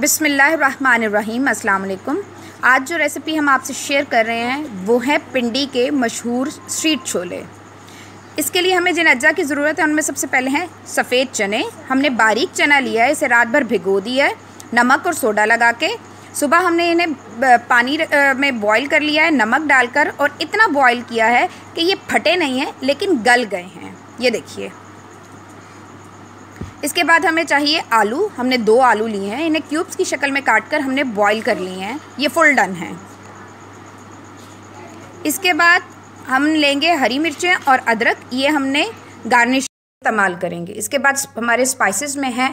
बिसमीम् आज जो रेसिपी हम आपसे शेयर कर रहे हैं वो है पिंडी के मशहूर स्ट्रीट छोले इसके लिए हमें जिन अज्जा की ज़रूरत है उनमें सबसे पहले हैं सफ़ेद चने हमने बारीक चना लिया है इसे रात भर भिगो दिया है नमक और सोडा लगा के सुबह हमने इन्हें पानी में बॉईल कर लिया है नमक डालकर और इतना बॉईल किया है कि ये फटे नहीं हैं लेकिन गल गए हैं ये देखिए इसके बाद हमें चाहिए आलू हमने दो आलू लिए हैं इन्हें क्यूब्स की शक्ल में काट कर हमने बॉईल कर लिए हैं ये फुल डन है इसके बाद हम लेंगे हरी मिर्चें और अदरक ये हमने गार्निश इस्तेमाल करेंगे इसके बाद हमारे स्पाइसेस में है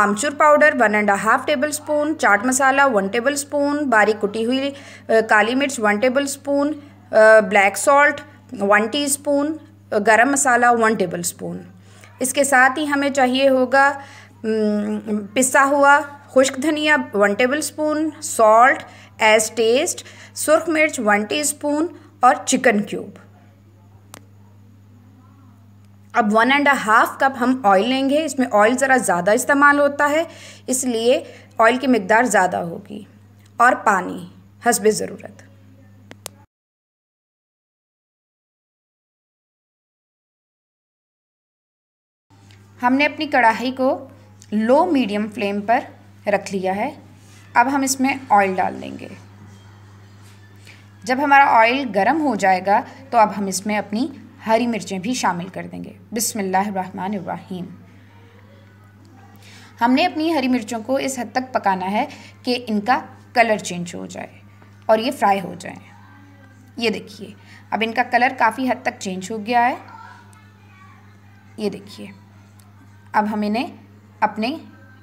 आमचूर powder one and half tablespoon चाट मसाला वन टेबल स्पून बारीक कुटी हुई काली मिर्च one tablespoon black salt one टी गरम मसाला वन टेबल स्पून इसके साथ ही हमें चाहिए होगा पिसा हुआ खुश्क धनिया one tablespoon salt as taste सुरख मिर्च वन टीस्पून और चिकन क्यूब अब वन एंड हाफ कप हम ऑयल लेंगे इसमें ऑयल ज़रा ज़्यादा इस्तेमाल होता है इसलिए ऑयल की मकदार ज़्यादा होगी और पानी हसब ज़रूरत हमने अपनी कढ़ाई को लो मीडियम फ्लेम पर रख लिया है अब हम इसमें ऑयल डाल देंगे जब हमारा ऑयल गर्म हो जाएगा तो अब हम इसमें अपनी हरी मिर्चें भी शामिल कर देंगे बिसमीम हमने अपनी हरी मिर्चों को इस हद तक पकाना है कि इनका कलर चेंज हो जाए और ये फ्राई हो जाए ये देखिए अब इनका कलर काफ़ी हद तक चेंज हो गया है ये देखिए अब हम इन्हें अपने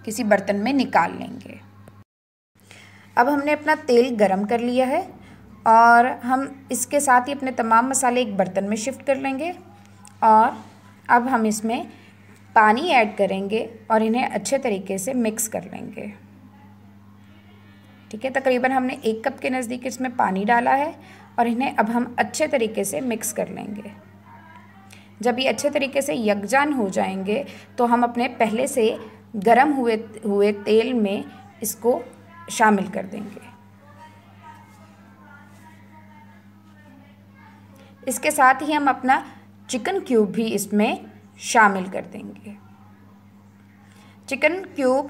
किसी बर्तन में निकाल लेंगे अब हमने अपना तेल गरम कर लिया है और हम इसके साथ ही अपने तमाम मसाले एक बर्तन में शिफ्ट कर लेंगे और अब हम इसमें पानी ऐड करेंगे और इन्हें अच्छे तरीके से मिक्स कर लेंगे ठीक है तकरीबन हमने एक कप के नज़दीक इसमें पानी डाला है और इन्हें अब हम अच्छे तरीके से मिक्स कर लेंगे जब ये अच्छे तरीके से यकजान हो जाएंगे तो हम अपने पहले से गरम हुए हुए तेल में इसको शामिल कर देंगे इसके साथ ही हम अपना चिकन क्यूब भी इसमें शामिल कर देंगे चिकन क्यूब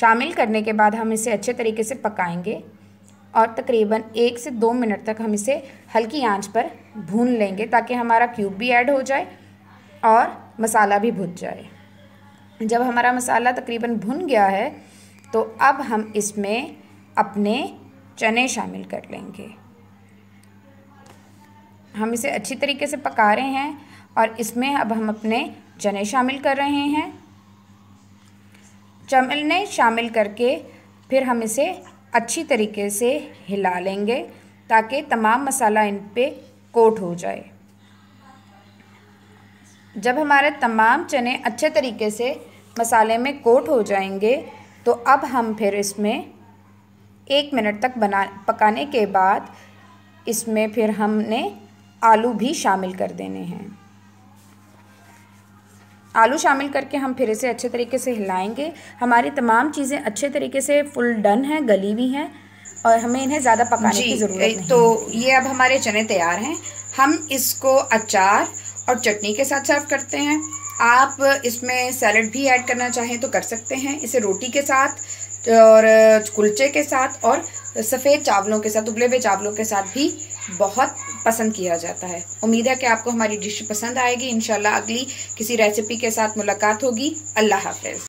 शामिल करने के बाद हम इसे अच्छे तरीके से पकाएंगे और तकरीबन एक से दो मिनट तक हम इसे हल्की आंच पर भून लेंगे ताकि हमारा क्यूब भी ऐड हो जाए और मसाला भी भुन जाए जब हमारा मसाला तकरीबन भुन गया है तो अब हम इसमें अपने चने शामिल कर लेंगे हम इसे अच्छी तरीके से पका रहे हैं और इसमें अब हम अपने चने शामिल कर रहे हैं चमलने शामिल करके फिर हम इसे अच्छी तरीके से हिला लेंगे ताकि तमाम मसाला इन पर कोट हो जाए जब हमारे तमाम चने अच्छे तरीके से मसाले में कोट हो जाएंगे तो अब हम फिर इसमें एक मिनट तक बना पकाने के बाद इसमें फिर हमने आलू भी शामिल कर देने हैं आलू शामिल करके हम फिर इसे अच्छे तरीके से हिलाएंगे हमारी तमाम चीज़ें अच्छे तरीके से फुल डन हैं गली हुई हैं और हमें इन्हें ज़्यादा पकाने की ज़रूरत तो ये अब हमारे चने तैयार हैं हम इसको अचार और चटनी के साथ सर्व करते हैं आप इसमें सैलड भी ऐड करना चाहें तो कर सकते हैं इसे रोटी के साथ और कुलचे के साथ और सफ़ेद चावलों के साथ उबले हुए चावलों के साथ भी बहुत पसंद किया जाता है उम्मीद है कि आपको हमारी डिश पसंद आएगी इनशाला अगली किसी रेसिपी के साथ मुलाकात होगी अल्लाह हाफिज़